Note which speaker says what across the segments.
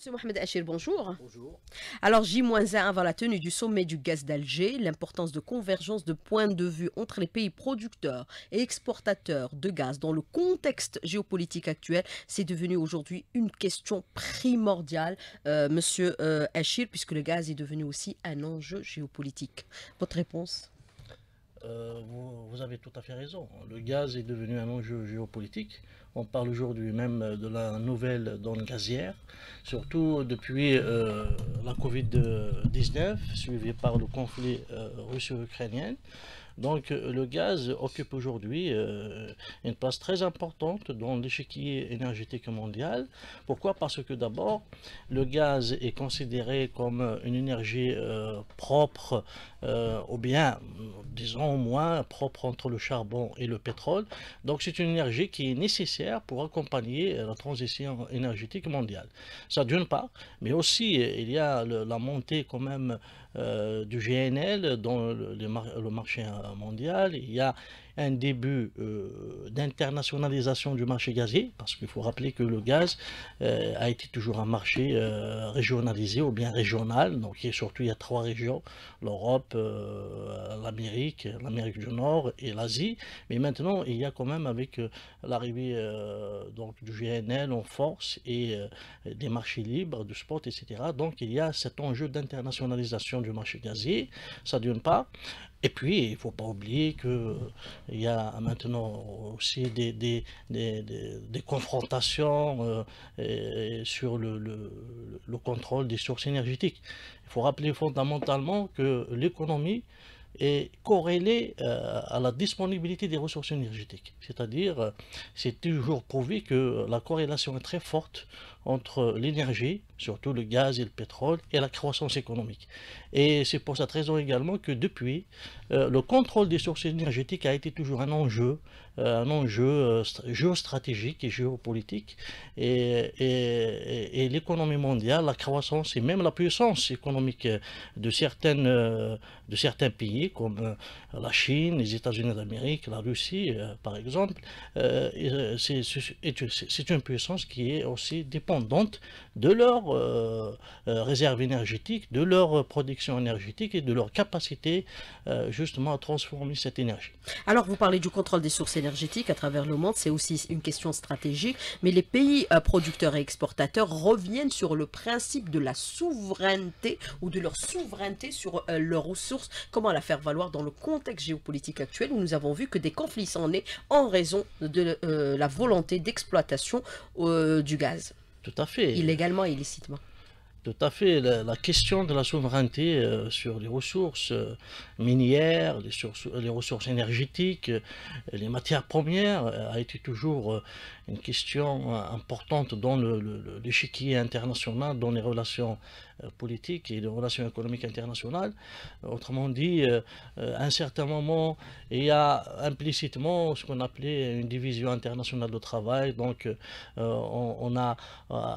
Speaker 1: Monsieur Mohamed Achir, bonjour. Bonjour. Alors, J-1 avant la tenue du sommet du gaz d'Alger, l'importance de convergence de points de vue entre les pays producteurs et exportateurs de gaz dans le contexte géopolitique actuel, c'est devenu aujourd'hui une question primordiale, euh, Monsieur euh, Achir, puisque le gaz est devenu aussi un enjeu géopolitique. Votre réponse
Speaker 2: euh, vous, avez tout à fait raison. Le gaz est devenu un enjeu géopolitique. On parle aujourd'hui même de la nouvelle donne gazière, surtout depuis euh, la Covid-19, suivie par le conflit euh, russo-ukrainien. Donc euh, le gaz occupe aujourd'hui euh, une place très importante dans l'échiquier énergétique mondial. Pourquoi Parce que d'abord, le gaz est considéré comme une énergie euh, propre, ou bien, disons au moins, propre entre le charbon et le pétrole. Donc c'est une énergie qui est nécessaire pour accompagner la transition énergétique mondiale. Ça d'une part, mais aussi il y a la montée quand même euh, du GNL dans le, marché mondial. Il y a début euh, d'internationalisation du marché gazier, parce qu'il faut rappeler que le gaz euh, a été toujours un marché euh, régionalisé ou bien régional, donc surtout il y a trois régions, l'Europe, l'Amérique, l'Amérique du Nord et l'Asie, mais maintenant il y a quand même avec l'arrivée donc du GNL en force et des marchés libres, du sport, etc. Donc il y a cet enjeu d'internationalisation du marché gazier, ça d'une part. Et puis, il ne faut pas oublier qu'il euh, y a maintenant aussi des, confrontations euh, sur le, le, contrôle des sources énergétiques. Il faut rappeler fondamentalement que l'économie, est corrélée euh, à la disponibilité des ressources énergétiques. C'est-à-dire, euh, c'est toujours prouvé que la corrélation est très forte entre l'énergie, surtout le gaz et le pétrole, et la croissance économique. Et c'est pour cette raison également que depuis, euh, le contrôle des sources énergétiques a été toujours un enjeu, un enjeu géostratégique et géopolitique. Et, et l'économie mondiale, la croissance et même la puissance économique de certaines de certains pays comme euh, la Chine, les États-Unis d'Amérique, la Russie, euh, par exemple, euh, c'est une puissance qui est aussi dépendante de leur réserve énergétique, de leur production énergétique et de leur capacité justement à transformer cette énergie.
Speaker 1: Alors vous parlez du contrôle des sources énergétiques à travers le monde, c'est aussi une question stratégique, mais les pays producteurs et exportateurs reviennent sur le principe de la souveraineté ou de leur souveraineté sur leurs ressources comment la faire valoir dans le contexte géopolitique actuel où nous avons vu que des conflits s'en nés en raison de euh, la volonté d'exploitation euh, du gaz. Tout à fait. Illégalement et illicitement.
Speaker 2: Tout à fait. La, question de la souveraineté euh, sur les ressources minières, les, ressources énergétiques, les matières premières a été toujours une question importante dans l'échiquier international, dans les relations euh, politique et de relations économiques internationales. Autrement dit, euh, euh, à un certain moment, il y a implicitement ce qu'on appelait une division internationale de travail. Donc, on, on, a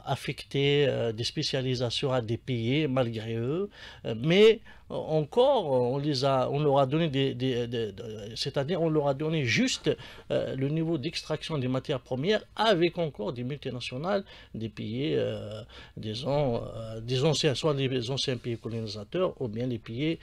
Speaker 2: affecté des spécialisations à des pays malgré eux. Mais euh, encore, euh, on les a, on leur a donné des, on leur a donné juste euh, le niveau d'extraction des matières premières avec encore des multinationales, des pays, des, anciens, soit les anciens pays colonisateurs ou bien les pays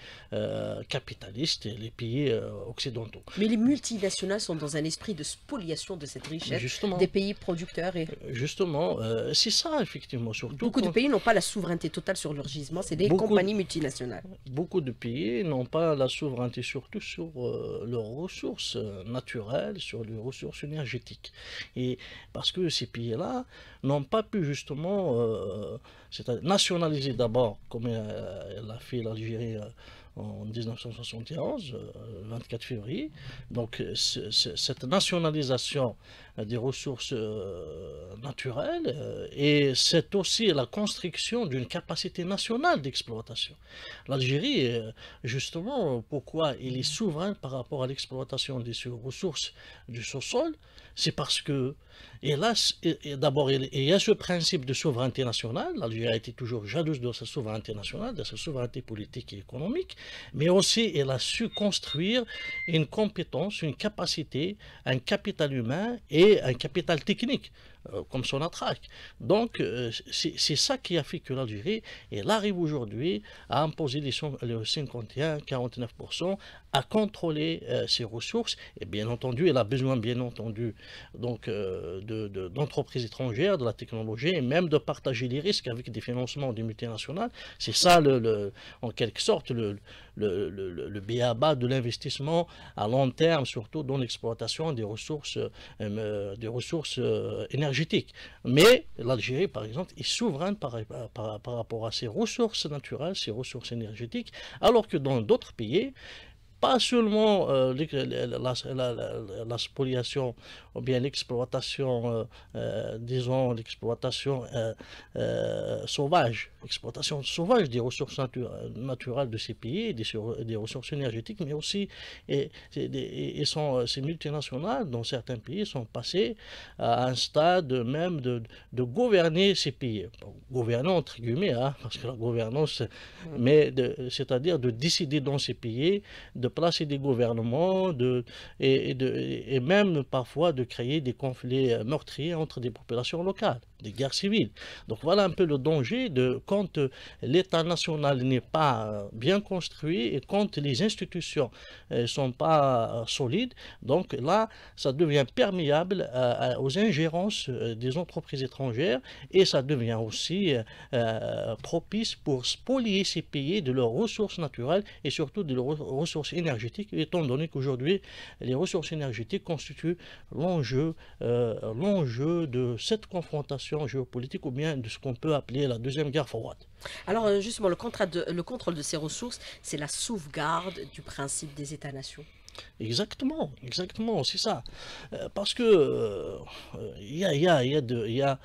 Speaker 2: capitalistes, les pays occidentaux. Mais les multinationales sont dans un esprit de spoliation
Speaker 1: de cette richesse des pays
Speaker 2: producteurs et justement, c'est ça effectivement surtout. Beaucoup de
Speaker 1: pays n'ont pas la souveraineté totale sur leur gisement, c'est des compagnies
Speaker 2: multinationales beaucoup de pays n'ont pas la souveraineté surtout sur euh, leurs ressources euh, naturelles, sur les ressources énergétiques. Et parce que ces pays-là n'ont pas pu justement euh, nationaliser d'abord, comme l'a fait l'Algérie en 1971, le 24 février. Donc cette nationalisation des ressources euh, naturelles euh, et c'est aussi la construction d'une capacité nationale d'exploitation. L'Algérie, euh, justement, pourquoi elle est souveraine par rapport à l'exploitation des ressources du sous-sol, c'est parce que, hélas, d'abord, il y a ce principe de souveraineté nationale, l'Algérie a été toujours jalouse de sa souveraineté nationale, de sa souveraineté politique et économique, mais aussi elle a su construire une compétence, une capacité, un capital humain et et un capital technique. Euh, comme son attraque. Donc, euh, c'est ça qui a fait que l'Algérie, elle arrive aujourd'hui à imposer les 51, 49%, à contrôler euh, ses ressources. Et bien entendu, elle a besoin, bien entendu, donc d'entreprises de, étrangères, de la technologie, et même de partager les risques avec des financements des multinationales. C'est ça, le, en quelque sorte, le, le, le, le BABA de l'investissement à long terme, surtout dans l'exploitation des ressources, des ressources énergétiques. Mais l'Algérie, par exemple, est souveraine par, rapport à ses ressources naturelles, ses ressources énergétiques, alors que dans d'autres pays, pas seulement euh, la, spoliation ou bien l'exploitation, euh, euh, disons l'exploitation sauvage exploitation sauvage des ressources euh, naturelles de ces pays, des, ressources énergétiques, mais aussi et, sont, euh, ces multinationales dans certains pays sont passées à un stade même de, gouverner ces pays. Gouvernant gouverner entre guillemets, hein, parce que la gouvernance, mm. mais c'est-à-dire de décider dans ces pays, de placer des gouvernements, de, de, et même parfois de créer des conflits euh, meurtriers entre des populations locales des guerres civiles. Donc voilà un peu le danger de quand euh, l'État national n'est pas euh, bien construit et quand les institutions ne euh, sont pas solides, donc là, ça devient perméable aux ingérences des entreprises étrangères et ça devient aussi propice pour spolier ces pays de leurs ressources naturelles et surtout de leurs ressources énergétiques, étant donné qu'aujourd'hui, les ressources énergétiques constituent l'enjeu de cette confrontation géopolitique ou bien de ce qu'on peut appeler la deuxième guerre froide.
Speaker 1: Alors euh, justement, le, contrôle de ces ressources, c'est la sauvegarde du principe des États-nations.
Speaker 2: Exactement, exactement, c'est ça. Euh, parce que euh, il y a,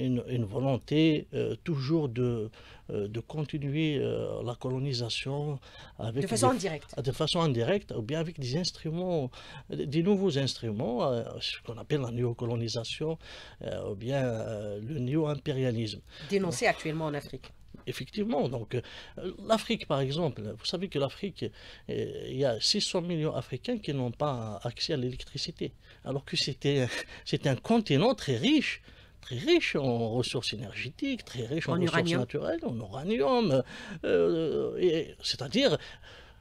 Speaker 2: une, volonté toujours de, euh, de continuer euh, la colonisation avec de façon indirecte. De façon indirecte, ou bien avec des instruments, euh, des nouveaux instruments, ce qu'on appelle la néocolonisation, ou bien le néo-impérialisme. Dénoncé actuellement en Afrique effectivement. Donc, l'Afrique, par exemple, vous savez que l'Afrique, il y a 600 millions d'Africains qui n'ont pas accès à l'électricité, alors que c'était un continent très riche très riche en ressources énergétiques, très riche en, ressources naturelles, en uranium, euh, c'est-à-dire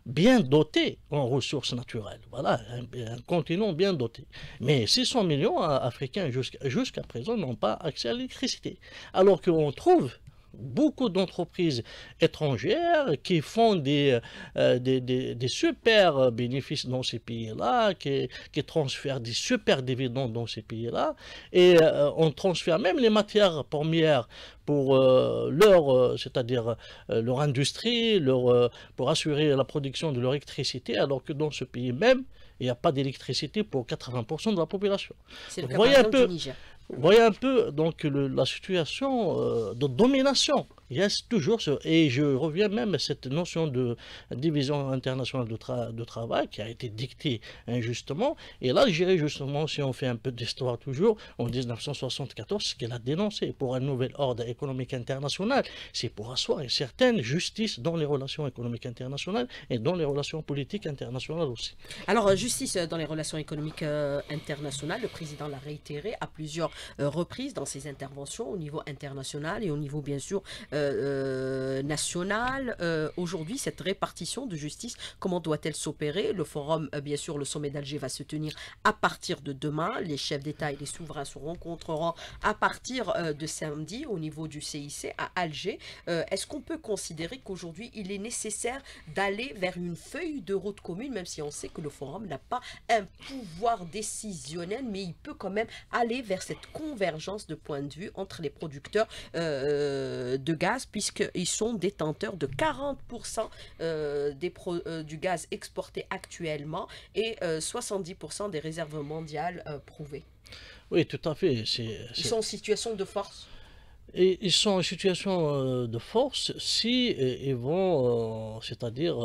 Speaker 2: bien doté en ressources naturelles. Voilà, un, continent bien doté. Mais 600 millions d'Africains euh, jusqu'à présent n'ont pas accès à l'électricité. Alors qu'on trouve beaucoup d'entreprises étrangères qui font euh, des, des, super bénéfices dans ces pays-là, qui, qui, transfèrent des super dividendes dans ces pays-là, et euh, on transfère même les matières premières pour euh, leur, c'est-à-dire leur industrie, leur, pour assurer la production de leur électricité, alors que dans ce pays même, il n'y a pas d'électricité pour 80% de la population. C'est le cas, voyez un peu, voyez un peu donc, la situation euh, de domination il reste toujours ce... et je reviens même à cette notion de division internationale de, travail qui a été dictée injustement. Et l'Algérie, justement, si on fait un peu d'histoire toujours, en 1974, ce qu'elle a dénoncé pour un nouvel ordre économique international, c'est pour asseoir une certaine justice dans les relations économiques internationales et dans les relations politiques internationales aussi. Alors, euh,
Speaker 1: justice euh, dans les relations économiques euh, internationales, le président l'a réitéré à plusieurs reprises dans ses interventions au niveau international et au niveau, bien sûr, National euh, euh, nationale. Euh, aujourd'hui, cette répartition de justice, comment doit-elle s'opérer Le forum, bien sûr, le sommet d'Alger va se tenir à partir de demain. Les chefs d'État et les souverains se rencontreront à partir de samedi au niveau du CIC à Alger. Est-ce qu'on peut considérer qu'aujourd'hui, il est nécessaire d'aller vers une feuille de route commune, même si on sait que le forum n'a pas un pouvoir décisionnel, mais il peut quand même aller vers cette convergence de points de vue entre les producteurs de gaz puisqu'ils sont détenteurs de 40% euh, des euh, du gaz exporté actuellement et 70% euh, des réserves mondiales prouvées.
Speaker 2: Oui, tout à fait. Ils sont en
Speaker 1: situation de force.
Speaker 2: Et ils sont en situation de force si ils vont, c'est-à-dire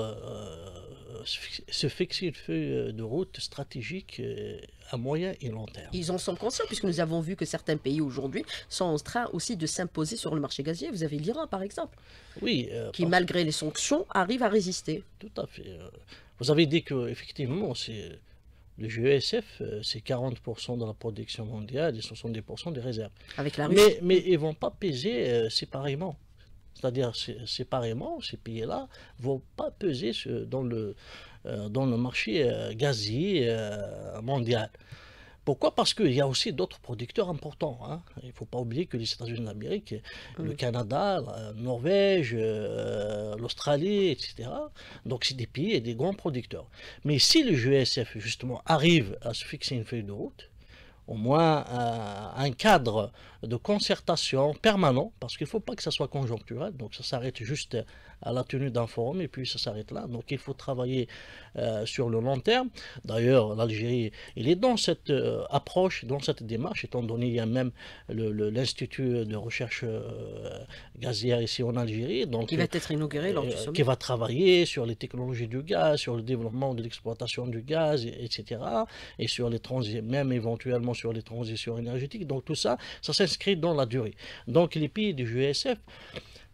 Speaker 2: se fixer le feuille de route stratégique à moyen et long terme. Ils
Speaker 1: en sont conscients puisque nous avons vu que certains pays aujourd'hui sont en train aussi de s'imposer sur le marché gazier. Vous avez l'Iran par exemple, oui, euh, qui malgré les sanctions arrive à résister.
Speaker 2: Tout à fait. Euh. Vous avez dit que effectivement c'est le GESF, euh, c'est 40% de la production mondiale et 70% des réserves. Avec Mais, ils ne vont pas peser séparément. C'est-à-dire, séparément, ces pays-là ne vont pas peser dans le, euh, dans le marché euh, gazier euh, mondial. Pourquoi Parce qu'il y a aussi d'autres producteurs importants. Hein. Il ne faut pas oublier que les États-Unis d'Amérique, le Canada, la Norvège, l'Australie, etc. Donc c'est des pays et des grands producteurs. Mais si le GSF justement arrive à se fixer une feuille de route, au moins un cadre de concertation permanent, parce qu'il ne faut pas que ça soit conjoncturel, donc ça s'arrête juste à la tenue d'un forum et puis ça s'arrête là. Donc il faut travailler euh, sur le long terme. D'ailleurs, l'Algérie, il est dans cette euh, approche, dans cette démarche, étant donné il y a même l'Institut de recherche euh, gazière ici en Algérie. Donc, qui va être inauguré lors du sommet. Qui va travailler sur les technologies du gaz, sur le développement de l'exploitation du gaz, etc. Et sur les même éventuellement sur les transitions énergétiques. Donc tout ça, ça s'inscrit dans la durée. Donc les pays du GSF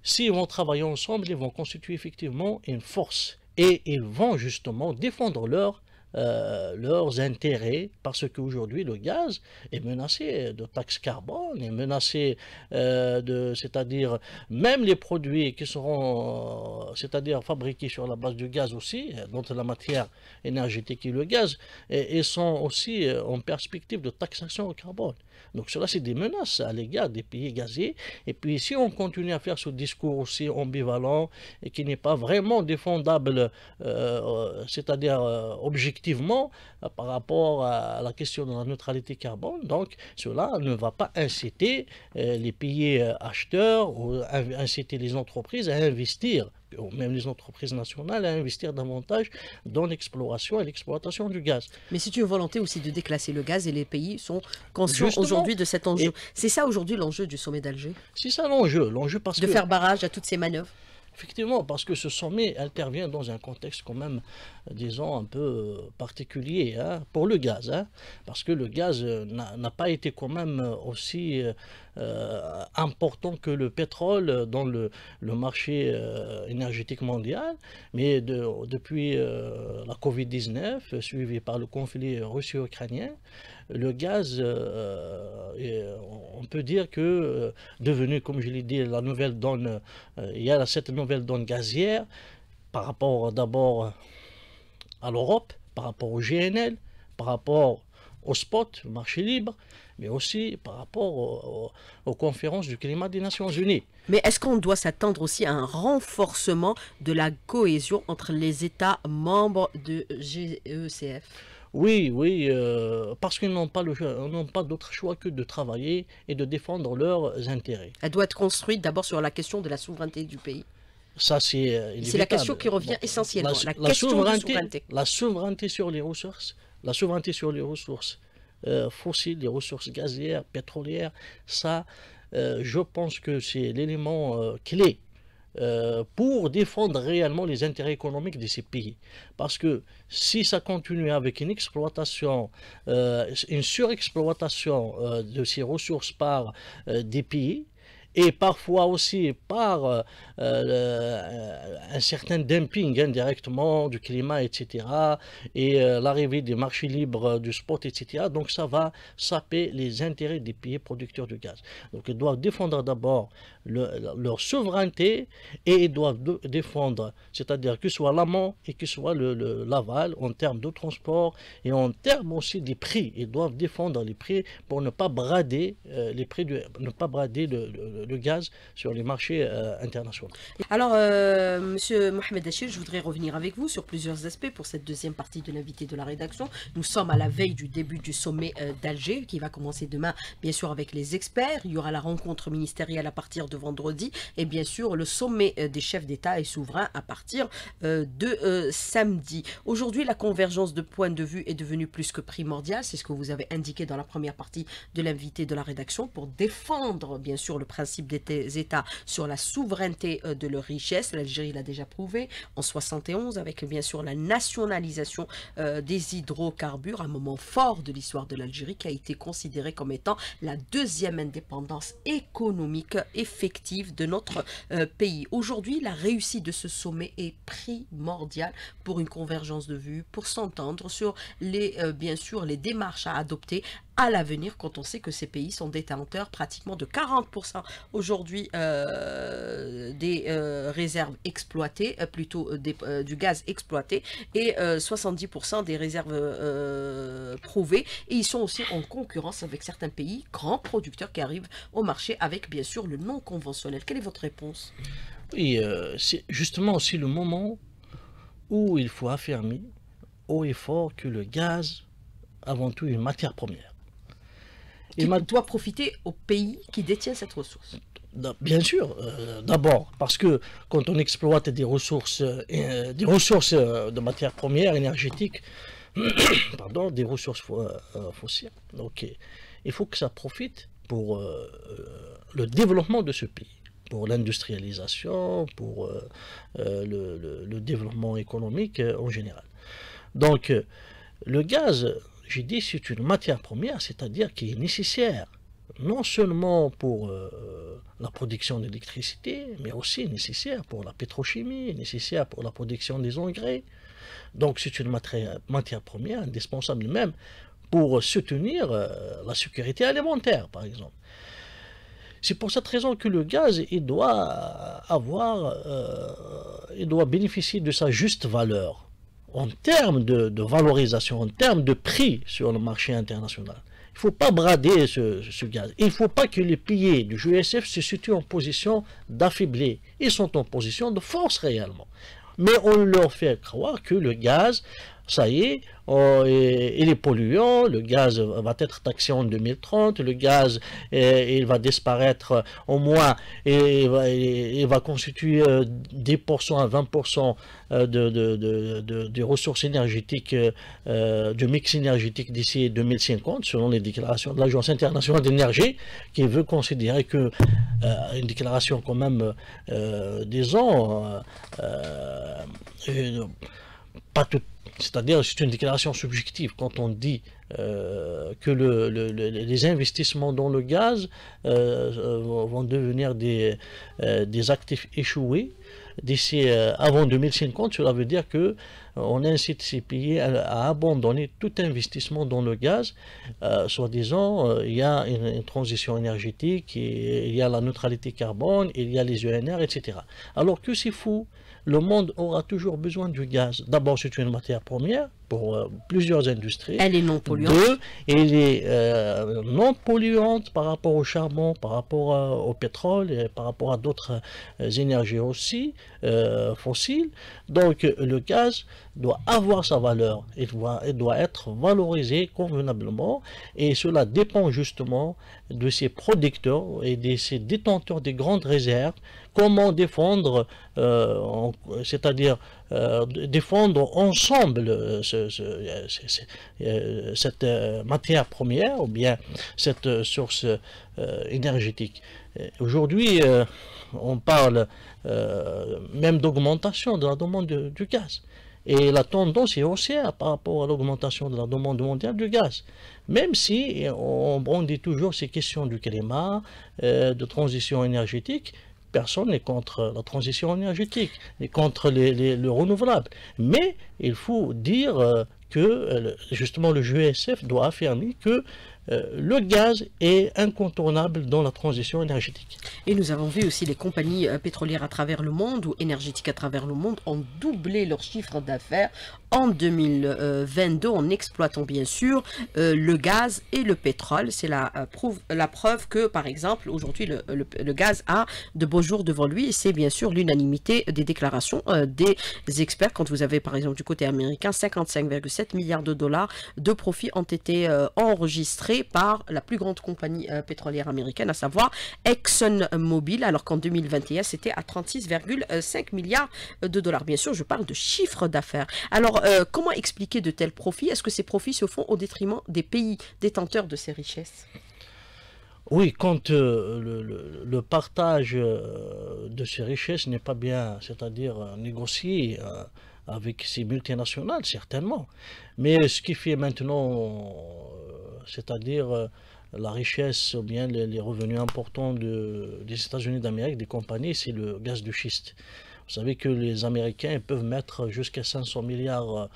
Speaker 2: si vont travailler ensemble, ils vont constituer effectivement une force et ils vont justement défendre euh, leurs intérêts parce qu'aujourd'hui le gaz est menacé de taxes carbone, est menacé euh, de, c'est-à-dire même les produits qui seront, euh, c'est-à-dire fabriqués sur la base du gaz aussi, dont la matière énergétique et le gaz, et sont aussi en perspective de taxation au carbone. Donc cela, c'est des menaces à l'égard des pays gaziers. Et puis si on continue à faire ce discours aussi ambivalent et qui n'est pas vraiment défendable, euh, euh, c'est-à-dire euh, objectivement, par rapport à la question de la neutralité carbone, donc cela ne va pas inciter les pays acheteurs ou inciter les entreprises à investir même les entreprises nationales, à investir davantage dans l'exploration et l'exploitation du gaz. Mais c'est une volonté aussi de déclasser le gaz et les pays sont conscients aujourd'hui
Speaker 1: de cet enjeu. C'est ça aujourd'hui l'enjeu du sommet d'Alger C'est ça l'enjeu. L'enjeu parce de faire barrage à toutes ces manœuvres
Speaker 2: Effectivement, parce que ce sommet intervient dans un contexte quand même disons, un peu euh, particulier hein, pour le gaz, hein, parce que le gaz euh, n'a pas été quand même euh, aussi important que le pétrole dans le, marché énergétique mondial, mais depuis la Covid-19, suivi par le conflit russo-ukrainien, le gaz, on peut dire que devenu, comme je l'ai dit, la nouvelle donne, il y a cette nouvelle donne gazière par rapport d'abord à l'Europe, par rapport au GNL, par rapport au spot, marché libre, mais aussi par rapport aux, conférences du climat des Nations Unies. Mais est-ce qu'on
Speaker 1: doit s'attendre aussi à un renforcement de la cohésion entre les États membres
Speaker 2: de GECF oui, oui, euh, parce qu'ils n'ont pas, pas d'autre choix que de travailler et de défendre leurs intérêts. Elle doit être construite d'abord sur la question de la souveraineté du pays. Euh, c'est la question qui revient essentiellement. La, la souveraineté, La souveraineté sur les ressources, la souveraineté sur les ressources euh, fossiles, les ressources gazières, pétrolières, ça, euh, je pense que c'est l'élément clé pour défendre réellement les intérêts économiques de ces pays. Parce que si ça continue avec une exploitation, une surexploitation de ces ressources par des pays, et parfois aussi par euh, euh, un certain dumping indirectement hein, du climat, etc. et euh, l'arrivée des marchés libres du spot, etc. Donc ça va saper les intérêts des pays producteurs de gaz. Donc ils doivent défendre d'abord leur souveraineté et ils doivent défendre, c'est-à-dire que ce soit l'amont et que ce soit l'aval le, laval en termes de transport et en termes aussi des prix. Ils doivent défendre les prix pour ne pas brader les prix, ne pas brader le, de gaz sur les marchés euh, internationaux. Alors, euh, Monsieur Mohamed Achille, je voudrais revenir avec vous sur plusieurs aspects
Speaker 1: pour cette deuxième partie de l'invité de la rédaction. Nous sommes à la veille du début du sommet euh, d'Alger qui va commencer demain, bien sûr, avec les experts. Il y aura la rencontre ministérielle à partir de vendredi et bien sûr le sommet des chefs d'État et souverains à partir de samedi. Aujourd'hui, la convergence de points de vue est devenue plus que primordiale. C'est ce que vous avez indiqué dans la première partie de l'invité de la rédaction pour défendre, bien sûr, le principe des États sur la souveraineté euh, de leur richesse. L'Algérie l'a déjà prouvé en 71 avec bien sûr la nationalisation euh, des hydrocarbures, un moment fort de l'histoire de l'Algérie qui a été considéré comme étant la deuxième indépendance économique effective de notre euh, pays. Aujourd'hui, la réussite de ce sommet est primordiale pour une convergence de vues, pour s'entendre sur les, bien sûr, les démarches à adopter à l'avenir quand on sait que ces pays sont détenteurs pratiquement de 40% aujourd'hui euh, des euh, réserves exploitées, euh, plutôt du gaz exploité et 70% des réserves prouvées. Et ils sont aussi en concurrence avec certains pays, grands producteurs qui arrivent au marché avec bien sûr le non conventionnel. Quelle est votre réponse
Speaker 2: Oui, c'est justement aussi le moment où il faut affirmer haut et fort que le gaz, avant tout, est une matière première. Il doit profiter au pays qui détient cette ressource. Bien sûr, euh, d'abord, parce que quand on exploite des ressources, euh, des ressources euh, de matières premières énergétiques, pardon, des ressources fossiles, il faut que ça profite pour le développement de ce pays, pour l'industrialisation, pour le, développement économique en général. Donc, le gaz, j'ai dit c'est une matière première, c'est-à-dire qui est nécessaire, non seulement pour euh, la production d'électricité, mais aussi nécessaire pour la pétrochimie, nécessaire pour la production des engrais. Donc c'est une matière, première indispensable même pour soutenir euh, la sécurité alimentaire, par exemple. C'est pour cette raison que le gaz, il doit avoir, euh, il doit bénéficier de sa juste valeur en termes de, valorisation, en termes de prix sur le marché international. Il ne faut pas brader ce, gaz. Il ne faut pas que les piliers du GSF se situent en position d'affaiblir. Ils sont en position de force réellement. Mais on leur fait croire que le gaz ça y est, et, il est polluant, le gaz va être taxé en 2030, le gaz eh, il va disparaître au moins et il va, constituer 10% euh, à 20% euh, de, ressources énergétiques, euh, du mix énergétique d'ici 2050, selon les déclarations de l'Agence internationale d'énergie, qui veut considérer que une déclaration quand même, euh, disons, pas tout. C'est-à-dire, c'est une déclaration subjective. Quand on dit euh, que les investissements dans le gaz euh, euh, vont devenir des, actifs échoués d'ici avant 2050, cela veut dire que on incite ces pays à, abandonner tout investissement dans le gaz. Soi-disant, il y a une, transition énergétique, il y a la neutralité carbone, il y a les UNR, e etc. Alors que c'est fou le monde aura toujours besoin du gaz. D'abord, c'est une matière première, pour euh, plusieurs industries. Elle est non polluante. Deux, elle est euh, non polluante par rapport au charbon, par rapport euh, au pétrole, et par rapport à d'autres énergies aussi fossiles. Donc le gaz doit avoir sa valeur, il doit, il doit être valorisé convenablement et cela dépend justement de ses producteurs et de ses détenteurs des grandes réserves. Comment défendre, c'est-à-dire euh, défendre ensemble euh, euh, cette matière première ou bien cette source énergétique. Aujourd'hui, on parle même d'augmentation de la demande du, gaz. Et la tendance est haussière par rapport à l'augmentation de la demande mondiale du gaz. Même si on brandit toujours ces questions du climat, de transition énergétique, personne n'est contre la transition énergétique, n'est contre les, le renouvelable. Mais il faut dire euh, que, euh, justement, le JSF e doit affirmer que euh, le gaz est incontournable dans la transition énergétique. Et nous avons vu aussi les compagnies euh,
Speaker 1: pétrolières à travers le monde ou énergétiques à travers le monde ont doublé leur chiffre d'affaires en 2022 en exploitant bien sûr euh, le gaz et le pétrole. C'est la, la preuve que par exemple aujourd'hui le, gaz a de beaux jours devant lui et c'est bien sûr l'unanimité des déclarations des experts quand vous avez par exemple du côté américain 55,7 milliards de dollars de profits ont été enregistrés par la plus grande compagnie euh, pétrolière américaine, à savoir ExxonMobil, alors qu'en 2021, c'était à 36,5 milliards de dollars. Bien sûr, je parle de chiffre d'affaires. Alors, euh, comment expliquer de tels profits Est-ce que ces profits se font au détriment des pays détenteurs de ces richesses
Speaker 2: oui, quand euh, le, partage de ces richesses n'est pas bien, c'est-à-dire négocié avec ces multinationales, certainement. Mais ce qui fait maintenant c'est-à-dire euh, la richesse ou bien les, revenus importants de, des États-Unis d'Amérique, des compagnies, c'est le gaz de schiste. Vous savez que les Américains peuvent mettre jusqu'à 500 milliards euh,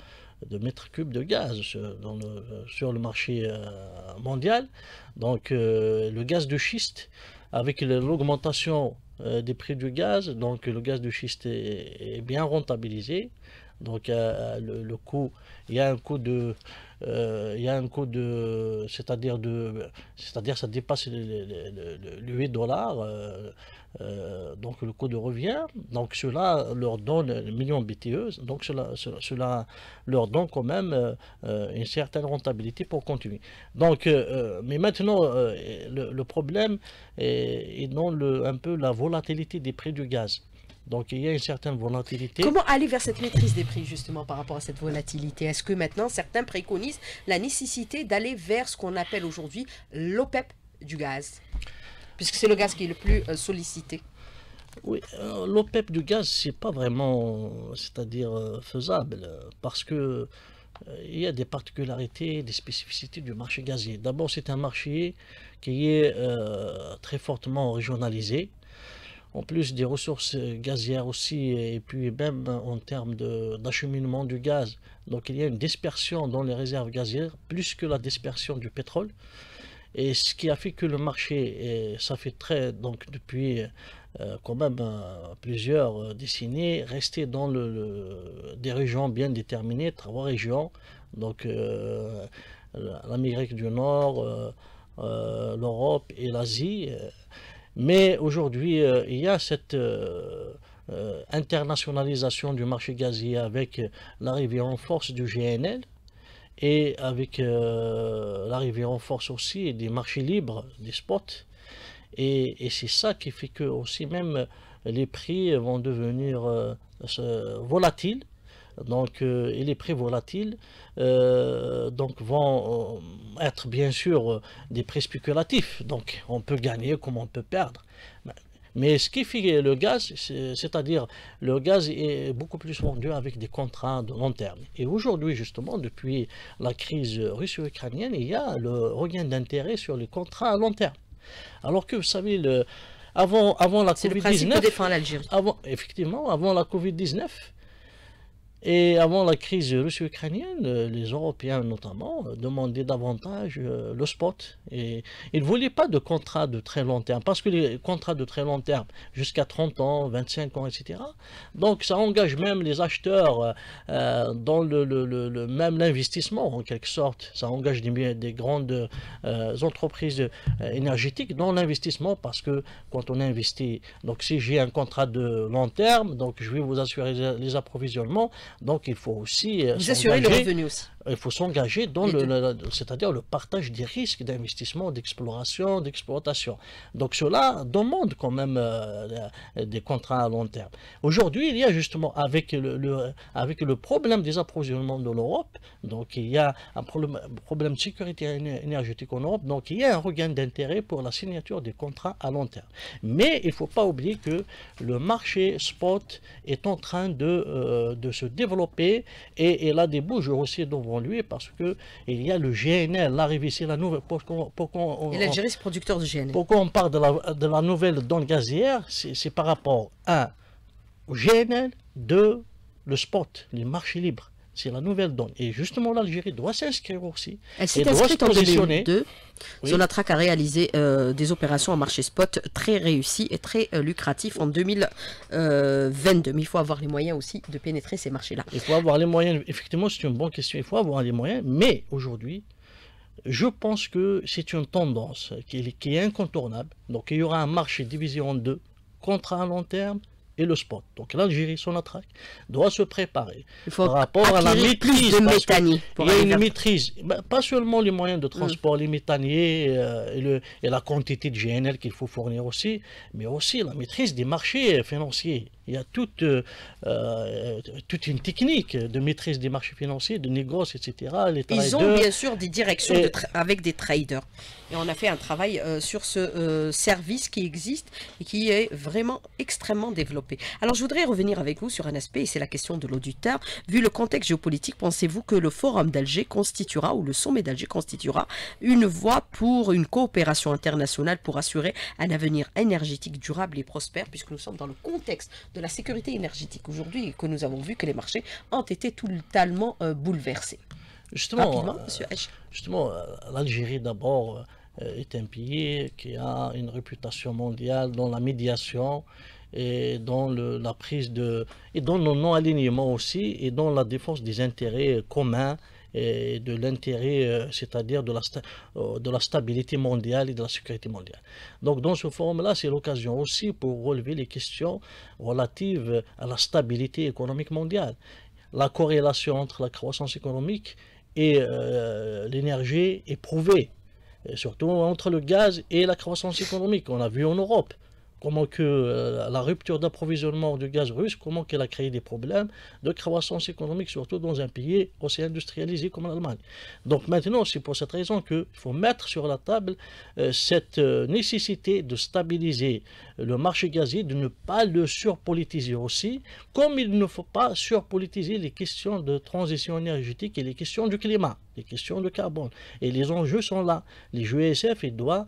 Speaker 2: de mètres cubes de gaz sur, euh, le, marché mondial. Donc le gaz de schiste, avec l'augmentation des prix du gaz, donc le gaz de schiste est, bien rentabilisé. Donc coût, il y a un coût de euh, il y a un coût de, c'est-à-dire de, c'est-à-dire ça dépasse les, 8 dollars, euh, euh, donc le coût de revient. Donc cela leur donne le million BTE, donc cela, cela leur donne quand même une certaine rentabilité pour continuer. Donc, mais maintenant, le, problème est, est dans le, un peu la volatilité des prix du gaz. Donc il y a une certaine volatilité. Comment
Speaker 1: aller vers cette maîtrise des prix justement par rapport à cette volatilité Est-ce que maintenant certains préconisent la nécessité d'aller vers ce qu'on appelle aujourd'hui l'OPEP e du gaz Puisque c'est le gaz qui est le plus euh, sollicité.
Speaker 2: Oui, euh, l'OPEP e du gaz, c'est pas vraiment, c'est-à-dire euh, faisable, parce que il y a des particularités, des spécificités du marché gazier. D'abord, c'est un marché qui est très fortement régionalisé, en plus des ressources gazières aussi, et puis même en termes d'acheminement du gaz. Donc il y a une dispersion dans les réserves gazières, plus que la dispersion du pétrole. Et ce qui a fait que le marché, ça fait très, donc depuis euh, quand même euh, plusieurs euh, décennies, rester dans le, des régions bien déterminées, trois régions, donc l'Amérique du Nord, l'Europe et l'Asie. Mais aujourd'hui, euh, il y a cette euh, euh, internationalisation du marché gazier avec l'arrivée en force du GNL et avec l'arrivée en force aussi des marchés libres, des spots. Et, et c'est ça qui fait que aussi même les prix vont devenir volatiles donc et euh, les prix volatiles euh, donc vont euh, être bien sûr des prix spéculatifs donc on peut gagner comme on peut perdre mais ce qui fait le gaz, c'est-à-dire le gaz est beaucoup plus vendu avec des contrats de long terme. Et aujourd'hui, justement, depuis la crise russo-ukrainienne, il y a le regain d'intérêt sur les contrats à long terme. Alors que vous savez, avant, avant la Covid-19... effectivement, avant la Covid-19, et avant la crise russo-ukrainienne, les Européens notamment euh, demandaient davantage euh, le spot. Et ils ne voulaient pas de contrats de très long terme, parce que les contrats de très long terme, jusqu'à 30 ans, 25 ans, etc., donc ça engage même les acheteurs euh, dans le, même l'investissement, en quelque sorte. Ça engage des, des grandes entreprises énergétiques dans l'investissement, parce que quand on investit, donc si j'ai un contrat de long terme, donc je vais vous assurer les approvisionnements, donc il faut aussi. Euh, Vous assurez le revenu aussi il euh, faut s'engager dans le, c'est-à-dire le partage des risques d'investissement, d'exploration, d'exploitation. Donc cela demande quand même euh, des contrats à long terme. Aujourd'hui, il y a justement avec le, avec le problème des approvisionnements de l'Europe, donc il y a un problème, de sécurité énergétique en Europe, donc il y a un regain d'intérêt pour la signature des contrats à long terme. Mais il ne faut pas oublier que le marché spot est en train de, euh, se développer et, là des bouges aussi donc lui parce que il y a le GNL, l'arrivée c'est la nouvelle. Pourquoi pour on, producteur de GNL. Pourquoi on parle de la, de la nouvelle donne gazière C'est par rapport, un, au GNL, deux, le spot, les marchés libres. C'est la nouvelle donne. Et justement, l'Algérie doit s'inscrire aussi. Elle s'est inscrite en 2002.
Speaker 1: Oui. a réalisé euh, des opérations en marché spot très réussies et très euh, lucratifs en 2022.
Speaker 2: Euh, Mais il faut avoir les moyens aussi de pénétrer ces marchés-là. Il faut avoir les moyens. Effectivement, c'est une bonne question. Il faut avoir les moyens. Mais aujourd'hui, je pense que c'est une tendance qui est, qui est incontournable. Donc, il y aura un marché divisé en deux contrat à long terme le spot. Donc l'Algérie, son attraque, doit se préparer Il faut par rapport à la maîtrise. De il y a une maîtrise, ben, pas seulement les moyens de mm. transport, les méthaniers euh, le, et la quantité de GNL qu'il faut fournir aussi, mais aussi la maîtrise des marchés financiers. Il y a toute, euh, euh, toute une technique de maîtrise des marchés financiers, de négoce, etc. Ils ont bien sûr
Speaker 1: des directions avec des traders. Et on a fait un travail euh, sur ce service qui existe et qui est vraiment extrêmement développé. Alors je voudrais revenir avec vous sur un aspect, et c'est la question de l'auditeur. Vu le contexte géopolitique, pensez-vous que le forum d'Alger constituera, ou le sommet d'Alger constituera, une voie pour une coopération internationale pour assurer un avenir énergétique durable et prospère, puisque nous sommes dans le contexte de la sécurité énergétique aujourd'hui que nous avons vu que les marchés ont été totalement euh, bouleversés. Justement,
Speaker 2: euh, justement euh, l'Algérie d'abord est un pays qui a une réputation mondiale dans la médiation et dans la prise de et dans le non-alignement aussi et dans la défense des intérêts communs et de l'intérêt, euh, c'est-à-dire de la, euh, de la stabilité mondiale et de la sécurité mondiale. Donc dans ce forum-là, c'est l'occasion aussi pour relever les questions relatives à la stabilité économique mondiale, la corrélation entre la croissance économique et euh, l'énergie est prouvée, surtout entre le gaz et la croissance économique. On a vu en Europe comment que euh, la rupture d'approvisionnement du gaz russe, comment qu'elle a créé des problèmes de croissance économique, surtout dans un pays aussi industrialisé comme l'Allemagne. Donc maintenant, c'est pour cette raison qu'il faut mettre sur la table euh, cette euh, nécessité de stabiliser le marché gazier, de ne pas le surpolitiser aussi, comme il ne faut pas surpolitiser les questions de transition énergétique et les questions du climat, les questions de carbone. Et les enjeux sont là. Les jeux SF, il doit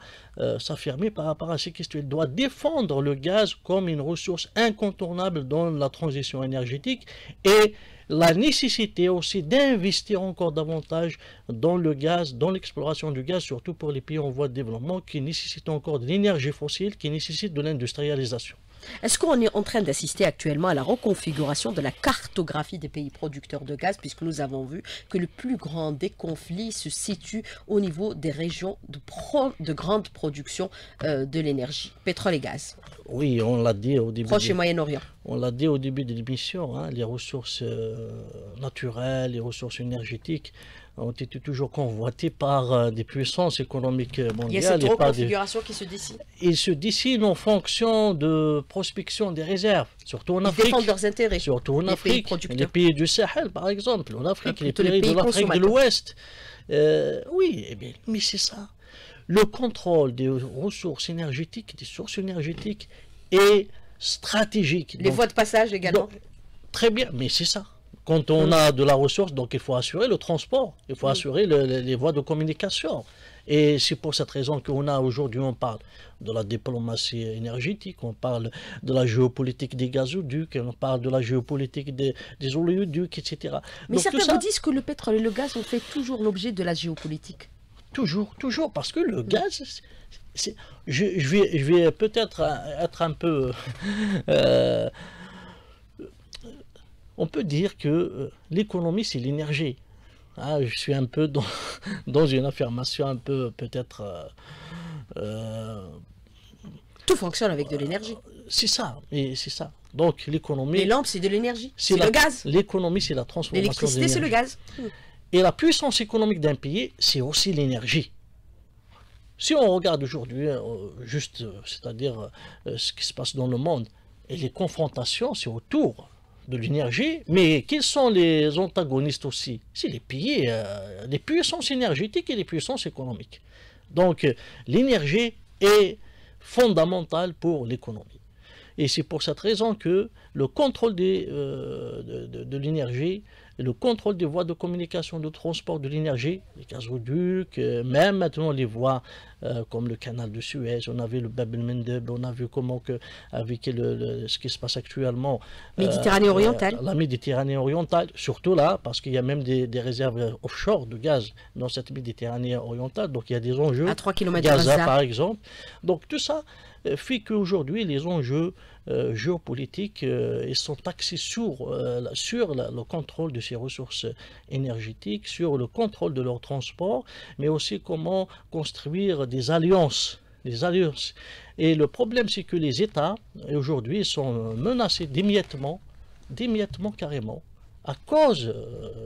Speaker 2: s'affirmer par rapport à ces questions. Il doit défendre le gaz comme une ressource incontournable dans la transition énergétique et la nécessité aussi d'investir encore davantage dans le gaz, dans l'exploration du gaz, surtout pour les pays en voie de développement qui nécessitent encore de l'énergie fossile, qui nécessitent de l'industrialisation. Est-ce qu'on est en train
Speaker 1: d'assister actuellement à la reconfiguration de la cartographie des pays producteurs de gaz, puisque nous avons vu que le plus grand des conflits se situe au niveau des régions de, de grande production euh, de l'énergie, pétrole et gaz
Speaker 2: Oui, on l'a dit au début. Proche Moyen-Orient. On l'a dit au début de l'émission, hein, les ressources euh, naturelles, les ressources énergétiques ont été toujours convoités par euh, des puissances économiques mondiales. Euh, Il y a cette reconfiguration qui se dessine. Ils se dessinent en fonction de prospection des réserves, surtout en Afrique. Ils défendent leurs intérêts. Surtout en les Afrique. les pays du Sahel, par exemple, en Afrique, hein, les pays, de l'Afrique de l'Ouest. Euh, oui, eh mais c'est ça. Le contrôle des ressources énergétiques, des sources énergétiques est stratégique. Les voies de passage également. très bien, mais c'est ça. Quand on mm. a de la ressource, donc il faut assurer le transport, il faut mm. assurer les voies de communication. Et c'est pour cette raison qu'on a aujourd'hui, on parle de la diplomatie énergétique, on parle de la géopolitique des gazoducs, on parle de la géopolitique des, des oléoducs, etc. Mais certains vous disent que le pétrole et le gaz ont fait toujours l'objet de la géopolitique. Toujours, toujours, parce que le mm. gaz, je, vais, peut-être être un peu... Euh, on peut dire que euh, l'économie, c'est l'énergie. Ah, je suis un peu dans, une affirmation un peu peut-être... Euh, euh, Tout fonctionne avec de l'énergie. C'est ça, c'est ça. Donc l'économie... Les lampes, c'est de l'énergie, c'est le gaz. L'économie, c'est la transformation L'électricité, c'est le gaz. Et la puissance économique d'un pays, c'est aussi l'énergie. Si on regarde aujourd'hui, juste, c'est-à-dire ce qui se passe dans le monde, et les confrontations, c'est autour de l'énergie, mais quels sont les antagonistes aussi C'est les pays, euh, les puissances énergétiques et les puissances économiques. Donc l'énergie est fondamentale pour l'économie. Et c'est pour cette raison que le contrôle euh, de l'énergie le contrôle des voies de communication, de transport, de l'énergie, les gazoducs, euh, même maintenant les voies euh, comme le canal de Suez, on a vu le Bab el on a vu comment avec le, ce qui se passe actuellement. Euh, Méditerranée orientale. la Méditerranée orientale, surtout là, parce qu'il y a même des, réserves offshore de gaz dans cette Méditerranée orientale, donc il y a des enjeux. À 3 km de Gaza, par exemple. Donc tout ça, euh, fait qu'aujourd'hui, les enjeux euh, géopolitiques euh, sont axés sur, le contrôle de ces ressources énergétiques, sur le contrôle de leur transport, mais aussi comment construire des alliances. alliances. Et le problème, c'est que les États, aujourd'hui, sont menacés d'émiettement, d'émiettement carrément, à cause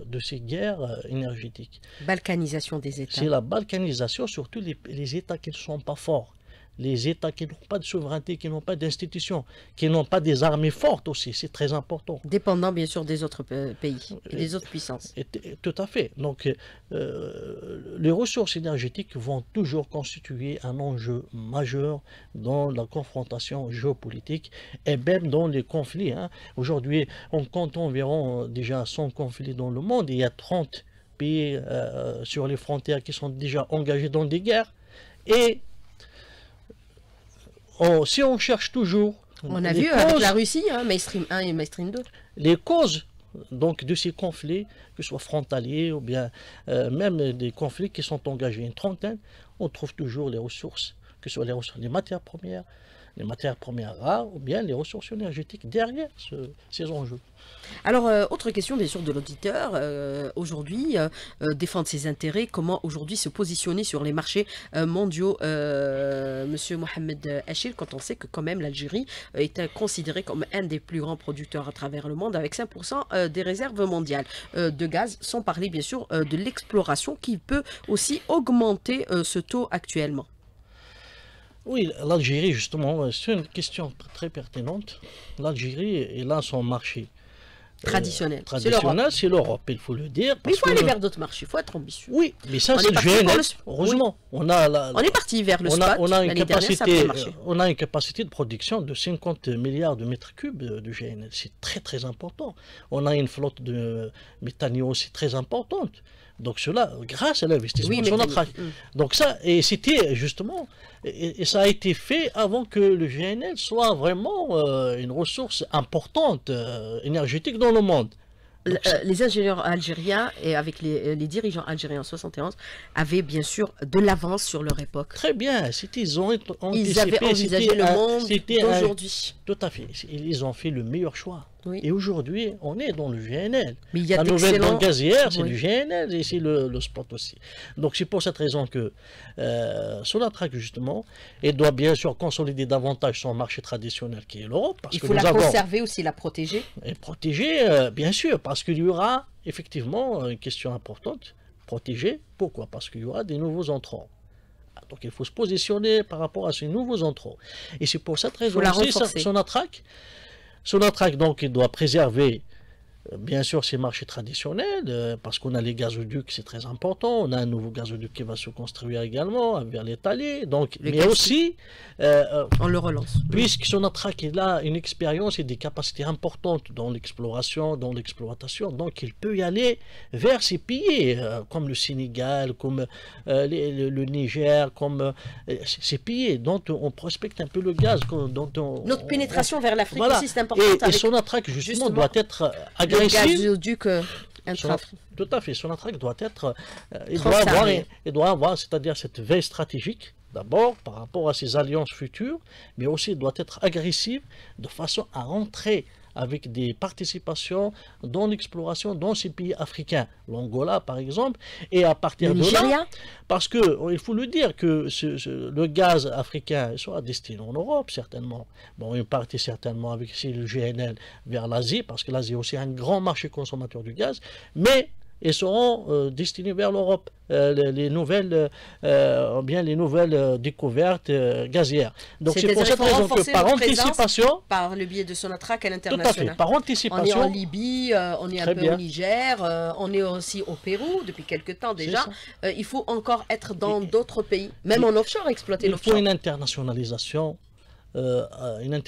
Speaker 2: de ces guerres énergétiques. Balkanisation des États. C'est la balkanisation, surtout les États qui ne sont pas forts les États qui n'ont pas de souveraineté, qui n'ont pas d'institutions, qui n'ont pas des armées fortes aussi, c'est très important. Dépendant bien sûr des autres euh, pays et des autres puissances. tout à fait. Donc euh, les ressources énergétiques vont toujours constituer un enjeu majeur dans la confrontation géopolitique et même dans les conflits. Hein. Aujourd'hui, on compte environ euh, déjà 100 conflits dans le monde il y a 30 pays sur les frontières qui sont déjà engagés dans des guerres. Et Oh, si on cherche toujours. On a vu la Russie, hein, Mainstream 1 et Mainstream 2. Les causes donc de ces conflits, que ce soit frontaliers ou bien euh, même des conflits qui sont engagés une trentaine, on trouve toujours les ressources, que ce soit les ressources, les matières premières, les matières premières rares ou bien les ressources énergétiques derrière ces enjeux. Alors, euh, autre question bien sûr de l'auditeur. Euh, aujourd'hui,
Speaker 1: euh, défendre ses intérêts, comment aujourd'hui se positionner sur les marchés mondiaux, Monsieur Mohamed Achille, quand on sait que quand même l'Algérie est considérée comme un des plus grands producteurs à travers le monde, avec 5% des réserves mondiales de gaz, sans parler bien sûr de l'exploration qui peut aussi augmenter ce taux actuellement.
Speaker 2: Oui, l'Algérie, justement, c'est une question très pertinente. L'Algérie, elle a son marché. Euh, traditionnel. traditionnel, c'est l'Europe, il faut le dire. Mais il faut aller vers
Speaker 1: d'autres marchés, il faut être ambitieux. Oui, mais ça, c'est le GNL, Heureusement,
Speaker 2: on, a est parti vers le on On a, une capacité, euh, on a une capacité de production de 50 milliards de mètres cubes euh, de GNL. C'est très, très important. On a une flotte de méthaniaux, aussi très importante. Donc cela, grâce à l'investissement mm. Donc ça, et c'était justement, et, ça a été fait avant que le GNL soit vraiment euh, une ressource importante euh, énergétique dans le monde. Euh, les ingénieurs algériens et avec
Speaker 1: les, dirigeants algériens en 71 avaient bien sûr de l'avance sur leur époque. Très bien,
Speaker 2: ils ont ils avaient envisagé le monde d'aujourd'hui. Tout à fait, ils ont fait le meilleur choix. Et aujourd'hui, on est dans le GNL. il La nouvelle banque gazière, c'est du GNL et c'est le, le, spot aussi. Donc c'est pour cette raison que euh, justement, elle doit bien sûr consolider davantage son marché traditionnel qui est l'Europe. Il faut la conserver aussi, la protéger. Et protéger, euh, bien sûr, parce qu'il y aura effectivement une question importante. Protéger, pourquoi Parce qu'il y aura des nouveaux entrants. Ah, donc il faut se positionner par rapport à ces nouveaux entrants. Et c'est pour cette raison aussi, son attraque acte, donc, il doit préserver euh, bien sûr, ces marchés traditionnels, euh, parce qu'on a les gazoducs, c'est très important. On a un nouveau gazoduc qui va se construire également vers l'Italie. Donc, mais aussi, euh, on le relance. Puisque Sonatrach il a une expérience et des capacités importantes dans l'exploration, dans l'exploitation, donc il peut y aller vers ces pays comme le Sénégal, comme le, Niger, comme ces pays dont on prospecte un peu le gaz, dont notre pénétration vers l'Afrique aussi c'est important. Et, et justement, doit être agréable. Euh, tout à fait. Son attaque doit être, euh, il, doit avoir, doit avoir, c'est-à-dire cette veille stratégique d'abord par rapport à ses alliances futures, mais aussi il doit être agressif de façon à rentrer avec des participations dans l'exploration dans ces pays africains, l'Angola par exemple, et à partir de Nigeria. là, parce que euh, il faut le dire que le gaz africain soit destiné en Europe certainement, bon une partie certainement avec le GNL vers l'Asie, parce que l'Asie aussi un grand marché consommateur du gaz, mais et seront euh, destinés vers l'Europe, euh, les, nouvelles, euh, bien les nouvelles découvertes gazières. Donc c'est pour cette raison que par anticipation,
Speaker 1: par le biais de attract à l'international. Par anticipation, on est en Libye, on est un peu au Niger, on est aussi au Pérou depuis quelque temps déjà. il faut encore être dans d'autres pays, même en offshore, exploiter l'offshore. Il faut une
Speaker 2: internationalisation euh, une,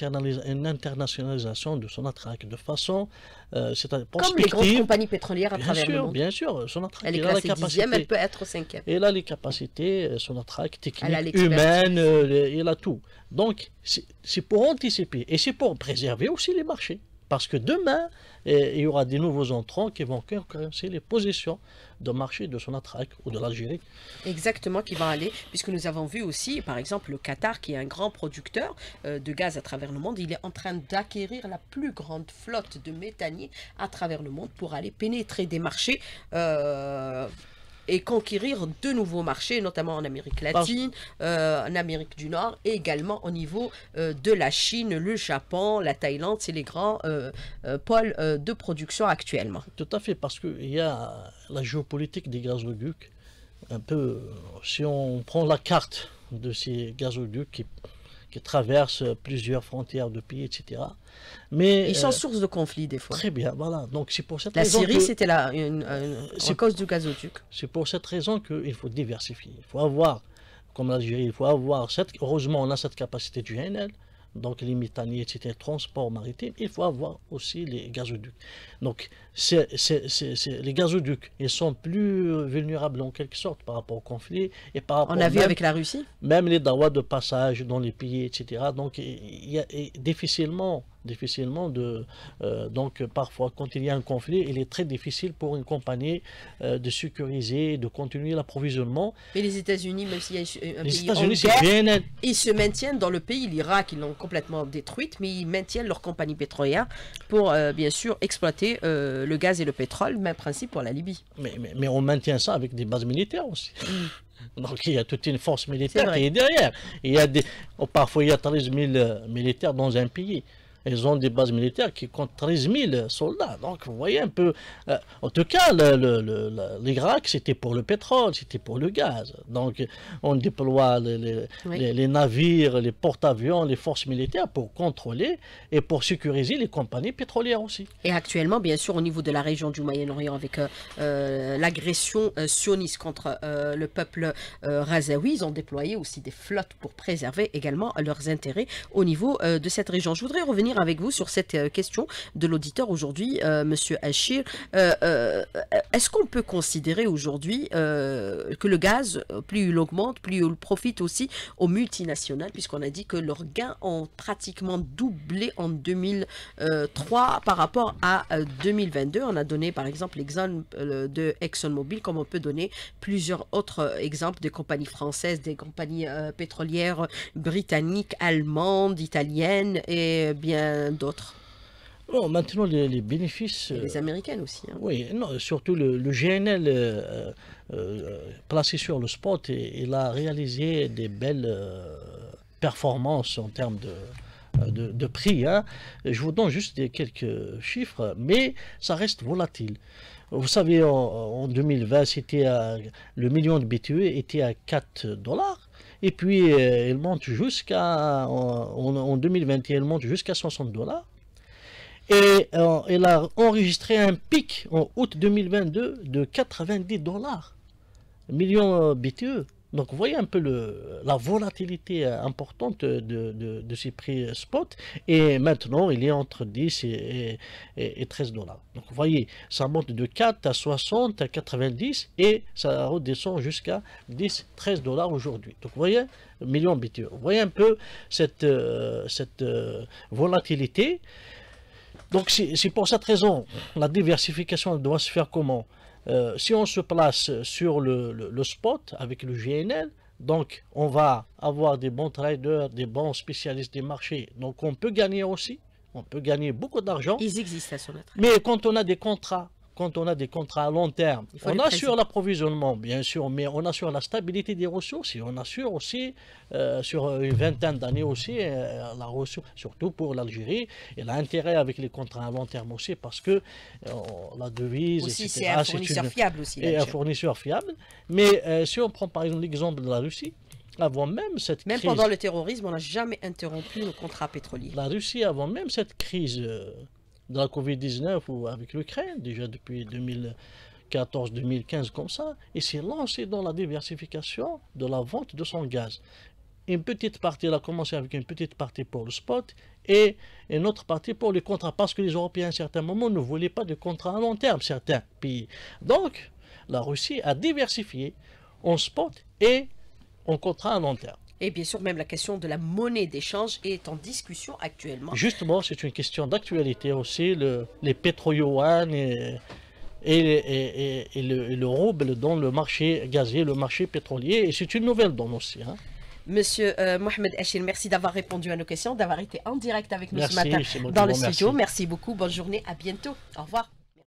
Speaker 2: une, internationalisation de son attraque de façon euh, comme les grandes
Speaker 1: compagnies pétrolières à bien travers sûr, le monde.
Speaker 2: Bien sûr, Sonatrach elle est classée 10 elle peut
Speaker 1: être cinquième.
Speaker 2: Elle a les capacités euh, son attracte technique, humaine, euh, elle a tout. Donc c'est pour anticiper et c'est pour préserver aussi les marchés. Parce que demain, eh, il y aura des nouveaux entrants qui vont concurrencer les positions de marché de son Sonatrach ou de l'Algérie. Exactement, qui va aller, puisque nous avons vu aussi, par exemple,
Speaker 1: le Qatar, qui est un grand producteur euh, de gaz à travers le monde, il est en train d'acquérir la plus grande flotte de méthaniers à travers le monde pour aller pénétrer des marchés. Euh, et conquérir de nouveaux marchés, notamment en Amérique latine, euh, en Amérique du Nord et également au niveau euh, de la Chine, le Japon, la Thaïlande, c'est les grands
Speaker 2: euh, pôles de production actuellement. Tout à fait, parce qu'il y a la géopolitique des gazoducs, un peu, si on prend la carte de ces gazoducs qui qui traversent plusieurs frontières de pays, etc. Mais, Ils sont euh, source de conflits, des fois. Très bien, voilà. Donc, c'est pour cette la Syrie, c'était la cause du gazoduc. C'est pour cette raison qu'il faut diversifier. Il faut avoir, comme l'Algérie, il faut avoir, cette, heureusement, on a cette capacité du NL, donc les méthaniers, etc., transport maritime. Il faut avoir aussi les gazoducs. Donc, les gazoducs, ils sont plus vulnérables en quelque sorte par rapport au conflit. Et par rapport On a vu avec la Russie Même les dawas de passage dans les pays, etc. Donc, il y a, difficilement, difficilement de... Euh, donc, parfois, quand il y a un conflit, il est très difficile pour une compagnie euh, de sécuriser, de continuer l'approvisionnement.
Speaker 1: Mais les États-Unis, même s'il y a un les pays en guerre, ils se maintiennent dans le pays. L'Irak, ils l'ont complètement détruite, mais ils maintiennent leur compagnie pétrolière pour, euh, bien sûr, exploiter le gaz et le pétrole, même principe pour la Libye.
Speaker 2: Mais, on maintient ça avec des bases militaires aussi. Mm. Donc il y a toute une force militaire qui est derrière. Il y a des, oh, parfois il y a 13 000 militaires dans un pays. Ils ont des bases militaires qui comptent 13 000 soldats. Donc, vous voyez un peu. Euh, en tout cas, l'Irak, c'était pour le pétrole, c'était pour le gaz. Donc, on déploie les, navires, les porte-avions, les forces militaires pour contrôler et pour sécuriser les compagnies pétrolières aussi.
Speaker 1: Et actuellement, bien sûr, au niveau de la région du Moyen-Orient, avec euh, euh, l'agression sioniste contre le peuple razaoui, ils ont déployé aussi des flottes pour préserver également leurs intérêts au niveau de cette région. Je voudrais revenir avec vous sur cette euh, question de l'auditeur aujourd'hui, euh, Monsieur Achir. Euh, est-ce qu'on peut considérer aujourd'hui que le gaz, plus il augmente, plus il profite aussi aux multinationales, puisqu'on a dit que leurs gains ont pratiquement doublé en 2003 par rapport à 2022. On a donné par exemple l'exemple de ExxonMobil, comme on peut donner plusieurs autres exemples des compagnies françaises, des compagnies pétrolières britanniques, allemandes, italiennes et bien d'autres
Speaker 2: maintenant, les, bénéfices... les Américaines aussi. Hein. Oui, non, surtout le, GNL euh, euh, placé sur le spot, et, il a réalisé des belles euh, performances en termes de, de, prix. Hein. Je vous donne juste quelques chiffres, mais ça reste volatile. Vous savez, en, 2020, c'était le million de BTE était à 4 dollars. Et puis, elle euh, monte jusqu'à, en, 2021, elle monte jusqu'à 60 dollars. Et elle euh, a enregistré un pic en août 2022 de 90 dollars, millions euh, BTE. Donc vous voyez un peu le, la volatilité euh, importante de, ces prix spot. Et maintenant, il est entre 10 et, 13 dollars. Donc vous voyez, ça monte de 4 à 60 à 90 et ça redescend jusqu'à 10, 13 dollars aujourd'hui. Donc vous voyez, million BTU. Vous voyez un peu cette, euh, euh, volatilité. Donc si pour cette raison, la diversification doit se faire comment euh, si on se place sur le, spot avec le GNL, donc on va avoir des bons traders, des bons spécialistes des marchés. Donc on peut gagner aussi, on peut gagner beaucoup
Speaker 1: d'argent. Ils existent à sur
Speaker 2: le Mais quand on a des contrats quand on a des contrats à long terme, on assure l'approvisionnement, bien sûr, mais on assure la stabilité des ressources et on assure aussi, euh, sur une vingtaine d'années aussi, euh, la ressource, surtout pour l'Algérie. Et l'intérêt avec les contrats à long terme aussi, parce que euh, la devise, c'est un fournisseur fiable aussi. Et un fournisseur fiable. Mais si on prend par exemple l'exemple de la Russie, avant même cette crise... Même pendant le terrorisme, on n'a jamais interrompu nos contrats pétroliers. La Russie, avant même cette crise de la Covid-19 ou avec l'Ukraine, déjà depuis 2014-2015 comme ça, et s'est lancé dans la diversification de la vente de son gaz. Une petite partie, il a commencé avec une petite partie pour le spot et une autre partie pour les contrats, parce que les Européens à un certain moment ne voulaient pas de contrats à long terme, certains pays. Donc, la Russie a diversifié en spot et en contrat à long terme. Et bien sûr, même la question de la monnaie d'échange est en discussion actuellement. Justement, c'est une question d'actualité aussi. Le, les pétro et, et, le, rouble dans le marché gazier, le marché pétrolier. Et c'est une nouvelle donne aussi. Monsieur
Speaker 1: euh, Mohamed Hachil, merci d'avoir répondu à nos questions, d'avoir été en direct avec nous ce matin dans le studio. merci beaucoup, bonne journée, à bientôt. Au revoir.